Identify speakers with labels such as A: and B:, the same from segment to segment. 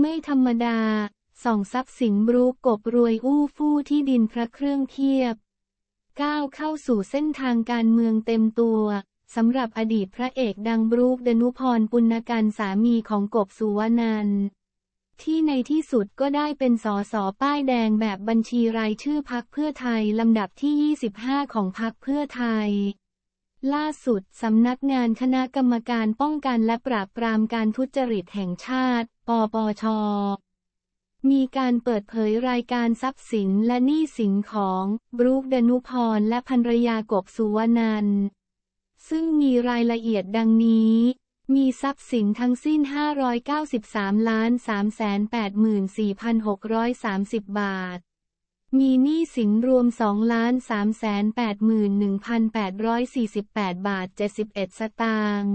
A: ไม่ธรรมดาส่องทรัพย์สินบรูกกบรวยอู้ฟู่ที่ดินพระเครื่องเทียบก้าวเข้าสู่เส้นทางการเมืองเต็มตัวสำหรับอดีตพระเอกดังบรูคดนุพรปุณกันสามีของกบสุวนันที่ในที่สุดก็ได้เป็นสสป้ายแดงแบบบัญชีราย ชื่อพักเพื่อไทยลำดับที่ 25 ของพักเพื่อไทย ล่าสุดสำนักงานคณะกรรมการป้องกันและปราบปรามการทุจริตแห่งชาติปปช มีการเปิดเผยรายการทรัพย์สินและหนี้สินของ บรูคดนุพรและภรรยากบสุวนันซึ่งมีรายละเอียดดังนี้ มีทรัพย์สินทั้งสิ้น 593ล้าน384,630 บาท มีหนี้สินรวม2ล้าน381,848 บาท71สตางค์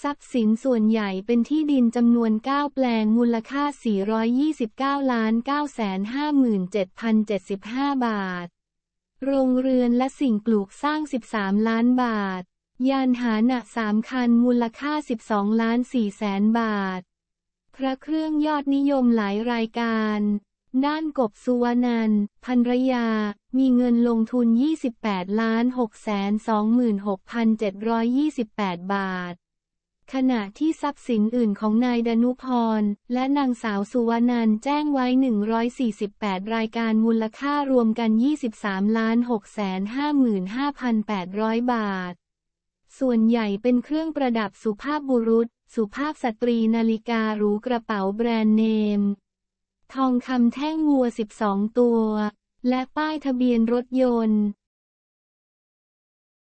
A: ทรัพย์สินส่วนใหญ่เป็นที่ดินจำนวน 9 แปลง มูลค่า 429ล้าน957,075 บาท โรงเรือนและสิ่งปลูกสร้าง 13 ล้านบาท ยานหาหนะ3คัน มูลค่า 12ล้าน4แสนบาท พระเครื่องยอดนิยมหลายรายการ ด้านกบสุวนันรรยา มีเงินลงทุน 28ล้าน6 2 6 7 2 8 บาทขณะที่ทรัพย์สินอื่นของนายดนุพรและนางสาวสุวรรณแจ้งไว้ 148 รายการมูลค่ารวมกัน 23ล้าน655,800 บาท ส่วนใหญ่เป็นเครื่องประดับสุภาพบุรุษ สุภาพสตรีนาฬิกาหรูกระเป๋าแบรนด์เนม ทองคำแท่งวัว 12 ตัว และป้ายทะเบียนรถยนต์